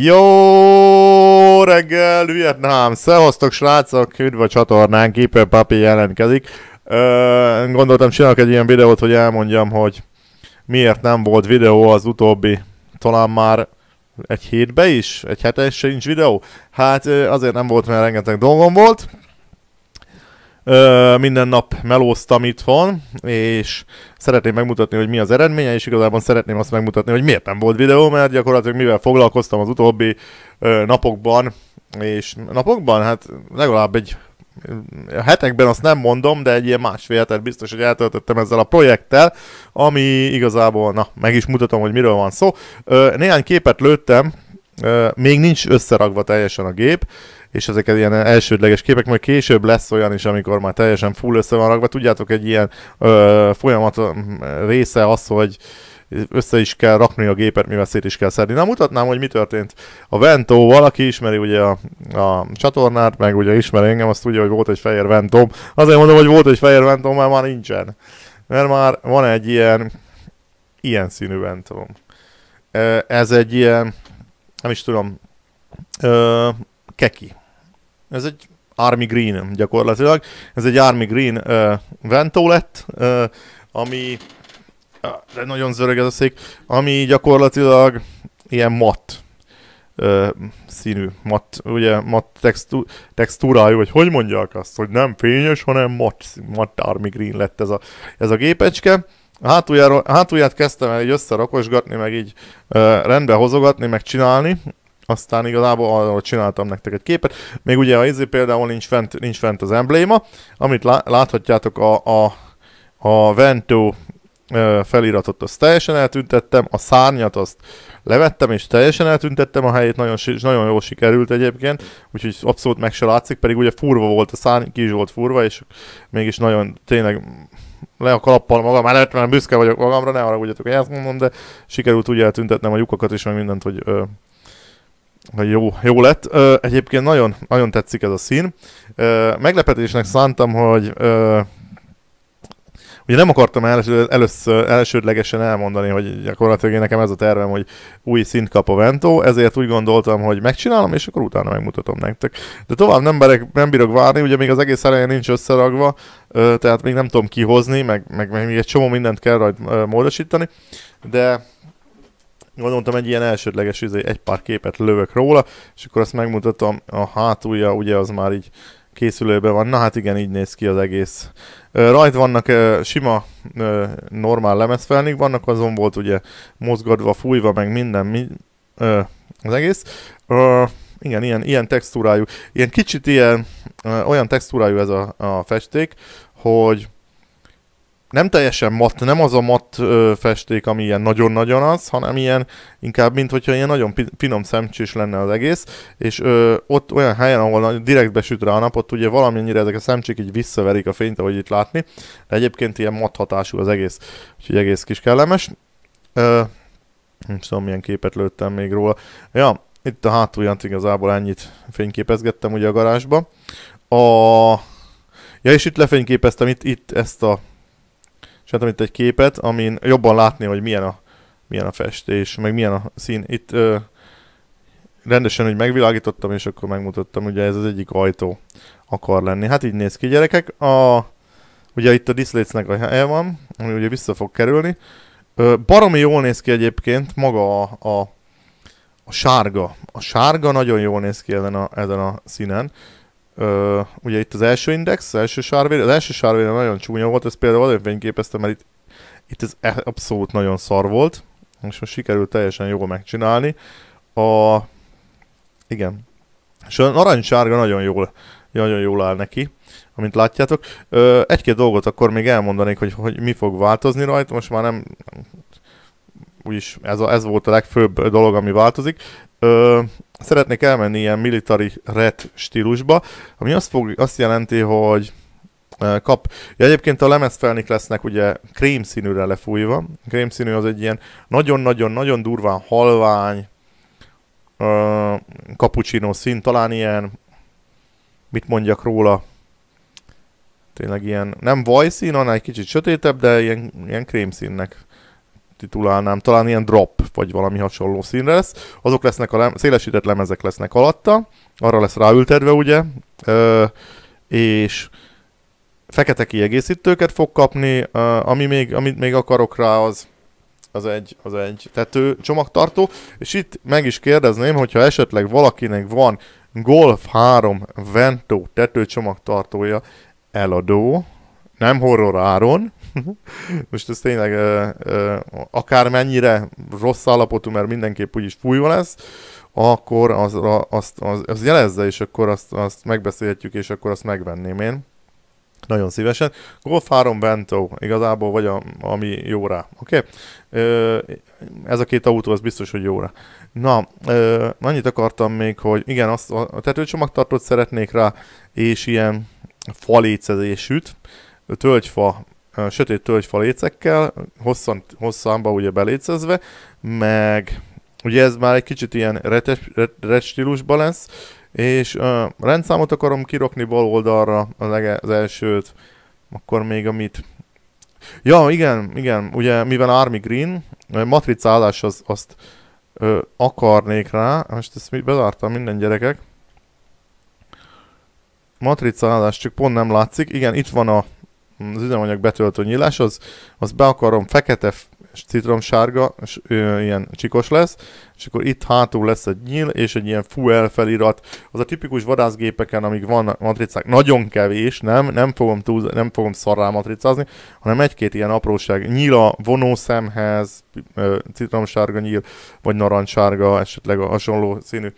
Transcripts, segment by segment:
Jó reggel, Vietnám! Szevasztok, srácok! Üdv a csatornán, Keeper Papi jelentkezik. Ö, gondoltam, csinálok egy ilyen videót, hogy elmondjam, hogy miért nem volt videó az utóbbi, talán már egy hétbe is? Egy is sincs videó? Hát azért nem volt, mert rengeteg dolgom volt. Ö, minden nap melóztam itthon, és szeretném megmutatni, hogy mi az eredménye, és igazából szeretném azt megmutatni, hogy miért nem volt videó, mert gyakorlatilag mivel foglalkoztam az utóbbi ö, napokban, és napokban, hát legalább egy a hetekben azt nem mondom, de egy ilyen másfél hetet biztos, hogy eltöltöttem ezzel a projekttel, ami igazából, na, meg is mutatom, hogy miről van szó. Néhány képet lőttem, még nincs összeragva teljesen a gép, és ezek ilyen elsődleges képek, majd később lesz olyan is, amikor már teljesen full össze van rakva. Tudjátok, egy ilyen ö, folyamat része az, hogy össze is kell rakni a gépet, mivel szét is kell szedni. Na mutatnám, hogy mi történt. A Ventó, valaki ismeri ugye a, a csatornát, meg ugye ismeri engem, azt tudja, hogy volt egy fehér Ventóm. Azért mondom, hogy volt egy fehér Ventóm, mert már nincsen. Mert már van egy ilyen, ilyen színű Ventóm. Ez egy ilyen, nem is tudom, keki. Ez egy Army Green gyakorlatilag. Ez egy Army Green uh, Vento lett, uh, ami de nagyon zörög ez a szék, ami gyakorlatilag ilyen matt uh, színű, matt, ugye, matt textú, textúrájú, vagy hogy mondják azt, hogy nem fényes, hanem matt, matt army green lett ez a, ez a gépecske. A hátuljáról, hátulját kezdtem el így összerakosgatni, meg így uh, rendbe hozogatni, meg csinálni, aztán igazából arról csináltam nektek egy képet. Még ugye a izé például nincs fent, nincs fent az embléma, amit láthatjátok a, a, a Vento feliratot azt teljesen eltüntettem, a szárnyat azt levettem és teljesen eltüntettem, a helyét nagyon, nagyon jól sikerült egyébként, úgyhogy abszolút meg se látszik, pedig ugye furva volt a szárny, ki is volt furva, és mégis nagyon tényleg le a kalappal magam előtt, mert büszke vagyok magamra, ne arra hogy ezt mondom, de sikerült úgy eltüntetnem a lyukakat is, meg mindent, hogy ö, jó, jó lett. Egyébként nagyon, nagyon tetszik ez a szín. Meglepetésnek szántam, hogy Ugye nem akartam el, először, elsődlegesen elmondani, hogy gyakorlatilag én nekem ez a tervem, hogy új szint kap a Vento, ezért úgy gondoltam, hogy megcsinálom, és akkor utána megmutatom nektek. De tovább nem, berek, nem bírok várni, ugye még az egész elején nincs összeragva, tehát még nem tudom kihozni, meg, meg, meg még egy csomó mindent kell rajta módosítani, de gondoltam egy ilyen elsődleges, izé, egy pár képet lövök róla, és akkor azt megmutatom, a hátulja ugye az már így készülőben van. Na hát igen, így néz ki az egész. Rajt vannak sima, normál lemezfelnik, vannak azon volt ugye mozgatva, fújva, meg minden mi, az egész. Igen, ilyen, ilyen textúrájú, ilyen kicsit ilyen, olyan textúrájú ez a, a festék, hogy nem teljesen mat, nem az a mat ö, festék, ami ilyen nagyon-nagyon az, hanem ilyen inkább, mint hogyha ilyen nagyon finom szemcsés lenne az egész, és ö, ott olyan helyen, ahol direkt besüt rá a napot, ugye valamennyire ezek a szemcsék így visszaverik a fényt, ahogy itt látni, de egyébként ilyen mat hatású az egész, úgyhogy egész kis kellemes. Ö, nem tudom, milyen képet lőttem még róla. Ja, itt a hátulján igazából ennyit fényképezgettem ugye a garázsba. A... Ja, és itt lefényképeztem itt, itt ezt a Csináltam itt egy képet, amin jobban látni, hogy milyen a, milyen a festés, meg milyen a szín. Itt ö, rendesen hogy megvilágítottam, és akkor megmutattam, ugye ez az egyik ajtó akar lenni. Hát így néz ki gyerekek. A, ugye itt a diszlécnek a helye van, ami ugye vissza fog kerülni. Ö, baromi jól néz ki egyébként maga a, a, a sárga. A sárga nagyon jól néz ki ezen a, ezen a színen. Ö, ugye itt az első index, az első sárvér, az első sárvér nagyon csúnya volt, ez például azért fényképeztem, mert itt, itt ez e- abszolút nagyon szar volt, és most sikerült teljesen jól megcsinálni. A... Igen. És a sárga nagyon jól, nagyon jól áll neki, amint látjátok. Egy-két dolgot akkor még elmondanék, hogy, hogy mi fog változni rajta, most már nem úgyis ez, a, ez volt a legfőbb dolog, ami változik ö, szeretnék elmenni ilyen military ret stílusba, ami azt, fog, azt jelenti, hogy kap. Ja, egyébként a lemezfelnik lesznek ugye krém színűre lefújva. Krém színű az egy ilyen nagyon-nagyon-nagyon durván halvány ö, cappuccino szín, talán ilyen, mit mondjak róla, tényleg ilyen, nem vajszín, hanem egy kicsit sötétebb, de ilyen, ilyen színnek titulálnám, talán ilyen drop, vagy valami hasonló színre lesz. Azok lesznek a lem- szélesített lemezek lesznek alatta, arra lesz ráültedve, ugye, ö, és fekete kiegészítőket fog kapni, ö, ami még, amit még akarok rá, az az egy, az egy tető csomagtartó, és itt meg is kérdezném, hogyha esetleg valakinek van Golf 3 Vento tetőcsomagtartója eladó, nem horror áron, Most ez tényleg akármennyire rossz állapotú, mert mindenképp úgyis fújva lesz, akkor az, azt, az, az jelezze, és akkor azt, azt megbeszélhetjük, és akkor azt megvenném én. Nagyon szívesen. Golf 3 Bento, igazából vagy a, ami jó rá. Oké? Okay? Ez a két autó, az biztos, hogy jó rá. Na, ö, annyit akartam még, hogy igen, azt a tetőcsomagtartót szeretnék rá, és ilyen falécezésűt, töltyfa sötét tölgyfalécekkel, hosszan, hosszamba ugye belécezve, meg ugye ez már egy kicsit ilyen retes, retes stílusban lesz, és uh, rendszámot akarom kirokni bal oldalra az, ege, az elsőt, akkor még amit... Ja, igen, igen, ugye mivel Army Green, matricálás az, azt ö, akarnék rá, most ezt mit bezártam minden gyerekek. Matricálás csak pont nem látszik, igen, itt van a az üzemanyag betöltő nyílás, az, az be akarom fekete és citromsárga, és ö, ilyen csikos lesz, és akkor itt hátul lesz egy nyíl, és egy ilyen fuel felirat. Az a tipikus vadászgépeken, amik vannak matricák, nagyon kevés, nem, nem fogom, túl, nem fogom szarrá matricázni, hanem egy-két ilyen apróság. Nyíl a vonószemhez, ö, citromsárga nyíl, vagy narancsárga esetleg a hasonló színű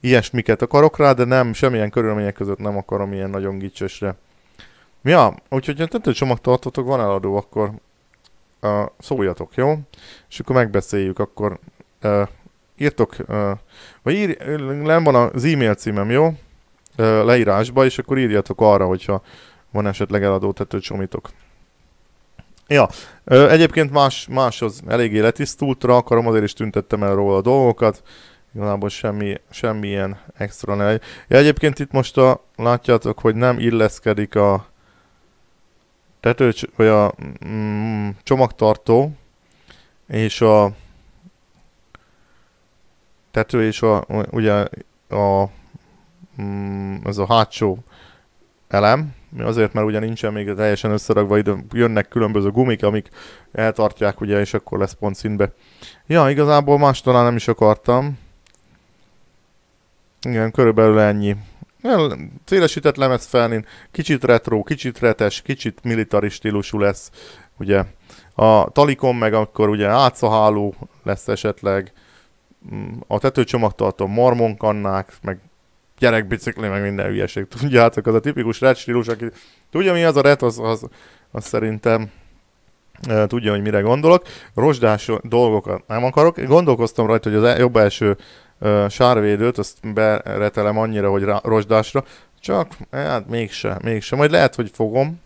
ilyesmiket akarok rá, de nem, semmilyen körülmények között nem akarom ilyen nagyon gicsösre Ja, úgyhogy ha csomag tartotok, van eladó, akkor uh, szóljatok, jó? És akkor megbeszéljük, akkor uh, írtok, uh, vagy ír, nem van az e-mail címem, jó? Uh, leírásba, és akkor írjatok arra, hogyha van esetleg eladó tetőcsomitok. Ja, ö, egyébként más, más az eléggé letisztultra, akarom azért is tüntettem el róla a dolgokat, igazából semmi, semmilyen extra ne. Ja, egyébként itt most a, látjátok, hogy nem illeszkedik a tető, vagy a mm, csomagtartó és a tető és a, ugye a, mm, ez a hátsó elem, azért, mert ugye nincsen még teljesen összeragva, ide jönnek különböző gumik, amik eltartják ugye, és akkor lesz pont színbe. Ja, igazából más talán nem is akartam. Igen, körülbelül ennyi. Célesített lemez felnén, kicsit retro, kicsit retes, kicsit militari stílusú lesz, ugye. A talikon meg akkor ugye átszaháló lesz esetleg, mm, a tetőcsomagtartó marmonkannák, meg gyerekbicikli, meg minden hülyeség. Tudjátok, az a tipikus ret stílus, aki tudja mi az a ret, az, az, az szerintem tudja, hogy mire gondolok. Rozsdás dolgokat nem akarok. Gondolkoztam rajta, hogy az e- jobb első sárvédőt, azt beretelem annyira, hogy rá, rozsdásra, csak hát mégse, mégse. Majd lehet, hogy fogom,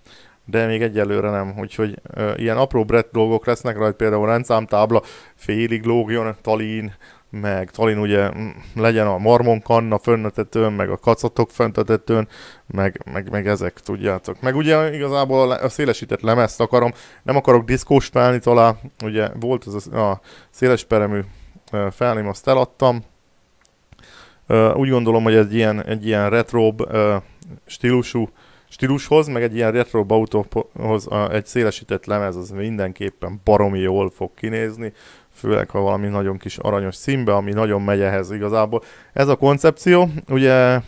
de még egyelőre nem. Úgyhogy ö, ilyen apró brett dolgok lesznek rajta, például rendszámtábla, félig lógjon, talin, meg Talin ugye legyen a marmon kanna fönnetetőn, meg a kacatok fönnetetőn, meg, meg, meg ezek, tudjátok. Meg ugye igazából a szélesített lemezt akarom, nem akarok diszkóstálni talán, ugye volt az a, a széles peremű felném, azt eladtam, úgy gondolom, hogy egy ilyen, egy ilyen retrobb stílusú stílushoz, meg egy ilyen retro autóhoz egy szélesített lemez az mindenképpen baromi jól fog kinézni, főleg ha valami nagyon kis aranyos színbe, ami nagyon megy ehhez igazából. Ez a koncepció, ugye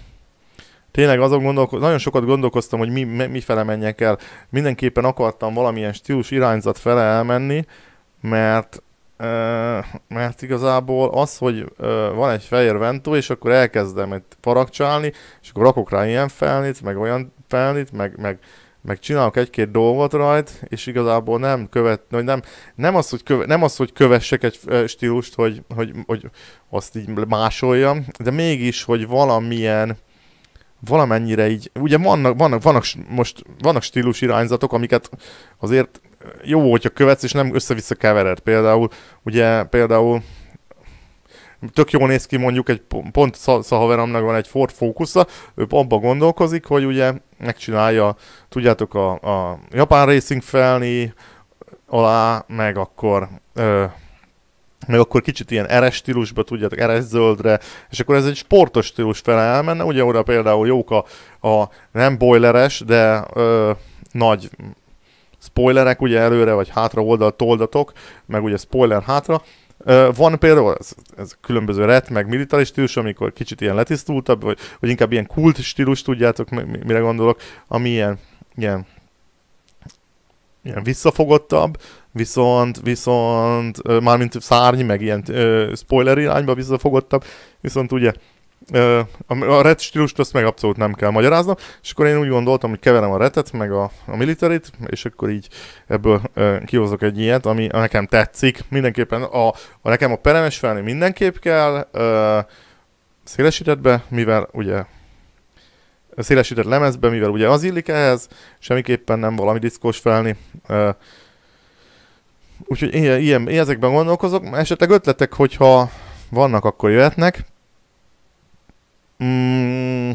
tényleg azon gondolkoztam, nagyon sokat gondolkoztam, hogy mi, mi, mi fele menjek el. Mindenképpen akartam valamilyen stílus irányzat fele elmenni, mert mert igazából az, hogy van egy fehér ventó, és akkor elkezdem egy parakcsálni, és akkor rakok rá ilyen felnit, meg olyan felnit, meg, meg, meg csinálok egy-két dolgot rajt, és igazából nem követ, vagy nem, nem, az, hogy köve, nem az, hogy kövessek egy stílust, hogy, hogy, hogy azt így másoljam, de mégis, hogy valamilyen, valamennyire így, ugye vannak, vannak, vannak most vannak stílus irányzatok, amiket azért jó, hogyha követsz, és nem össze-vissza kevered. Például, ugye, például tök jól néz ki mondjuk egy pont szahaveramnak van egy Ford Focus-a, ő abba gondolkozik, hogy ugye megcsinálja, tudjátok, a, a japán racing felni alá, meg akkor ö, meg akkor kicsit ilyen eres stílusba, tudjátok, eres zöldre, és akkor ez egy sportos stílus fele elmenne, ugye oda például jók a, a nem boileres, de ö, nagy spoilerek ugye előre vagy hátra oldalt toldatok, meg ugye spoiler hátra, van például ez, ez különböző ret, meg militáris stílus, amikor kicsit ilyen letisztultabb, vagy, vagy inkább ilyen kult stílus, tudjátok, mire gondolok, ami ilyen, ilyen, ilyen visszafogottabb, viszont, viszont mármint szárny, meg ilyen ö, spoiler irányba visszafogottabb, viszont ugye a ret stílust azt meg abszolút nem kell magyaráznom, és akkor én úgy gondoltam, hogy keverem a retet, meg a, a militarit, és akkor így ebből kihozok egy ilyet, ami nekem tetszik. Mindenképpen a, a nekem a peremes felni mindenképp kell, szélesítetbe, mivel ugye szélesített lemezbe, mivel ugye az illik ehhez, semmiképpen nem valami diszkós felni. Úgyhogy ilyen, ilyen, ezekben gondolkozok, esetleg ötletek, hogyha vannak, akkor jöhetnek. Mm,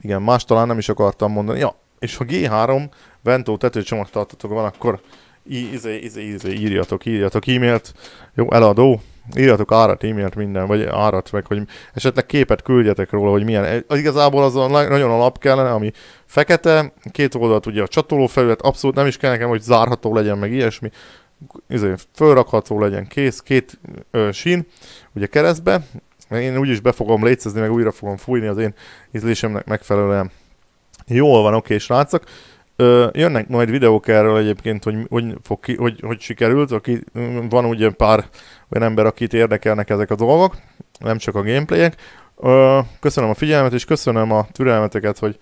igen, más talán nem is akartam mondani. Ja, és ha G3 Ventó tetőcsomagtartatok van, akkor íze izé, íze izé, íze izé, írjatok, írjatok e-mailt. Jó, eladó. Írjatok árat, e-mailt minden, vagy árat meg, hogy esetleg képet küldjetek róla, hogy milyen. Az e, igazából az a nagyon alap kellene, ami fekete, két oldalt ugye a csatoló felület, abszolút nem is kell nekem, hogy zárható legyen, meg ilyesmi. Izé, fölrakható legyen, kész, két ö, sín, ugye keresztbe, mert én úgyis be fogom lécezni, meg újra fogom fújni az én ízlésemnek megfelelően. Jól van, oké, srácok. Ö, jönnek majd videók erről egyébként, hogy hogy, fog ki, hogy, hogy sikerült. Aki, van ugye pár olyan ember, akit érdekelnek ezek a dolgok, nem csak a gameplayek. Ö, köszönöm a figyelmet, és köszönöm a türelmeteket, hogy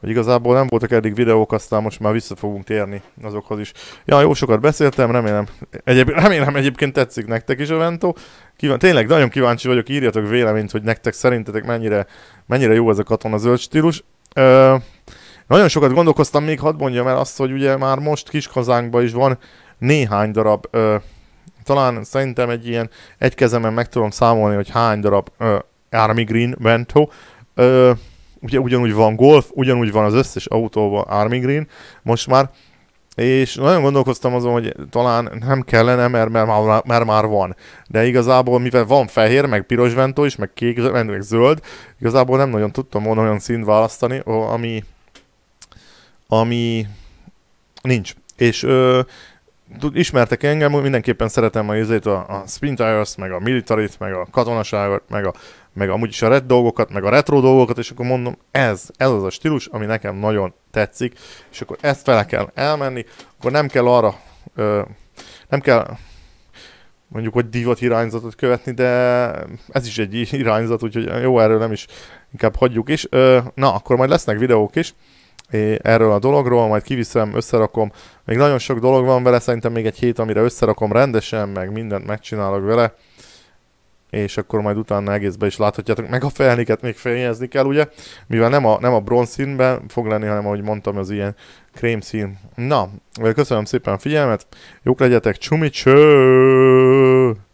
hogy igazából nem voltak eddig videók, aztán most már vissza fogunk térni azokhoz is. Ja, jó sokat beszéltem, remélem, egyéb, remélem egyébként tetszik nektek is a Vento. Kíván, tényleg nagyon kíváncsi vagyok, írjatok véleményt, hogy nektek szerintetek mennyire, mennyire jó ez a katona zöld stílus. Ö, nagyon sokat gondolkoztam, még hadd mondjam el azt, hogy ugye már most kis hazánkban is van néhány darab, ö, talán szerintem egy ilyen, egy kezemen meg tudom számolni, hogy hány darab ö, Army Green Vento. Ö, ugye ugyanúgy van golf, ugyanúgy van az összes autóban Army Green most már, és nagyon gondolkoztam azon, hogy talán nem kellene, mert, mert, már, mert már van. De igazából, mivel van fehér, meg piros ventó is, meg kék, meg zöld, igazából nem nagyon tudtam volna olyan színt választani, ami, ami nincs. És ö, ismertek engem, mindenképpen szeretem a, a, a Spin Tires, meg a Militarit, meg a katonaságot, meg a meg amúgy is a red dolgokat, meg a retro dolgokat, és akkor mondom, ez, ez az a stílus, ami nekem nagyon tetszik, és akkor ezt fele kell elmenni, akkor nem kell arra, ö, nem kell mondjuk, hogy divat irányzatot követni, de ez is egy irányzat, úgyhogy jó, erről nem is inkább hagyjuk is. Ö, na, akkor majd lesznek videók is erről a dologról, majd kiviszem, összerakom. Még nagyon sok dolog van vele, szerintem még egy hét, amire összerakom rendesen, meg mindent megcsinálok vele és akkor majd utána egészben is láthatjátok, meg a felniket még fényezni kell, ugye, mivel nem a, nem a bronz színben fog lenni, hanem ahogy mondtam, az ilyen krém szín. Na, köszönöm szépen a figyelmet, jók legyetek, csumi cső!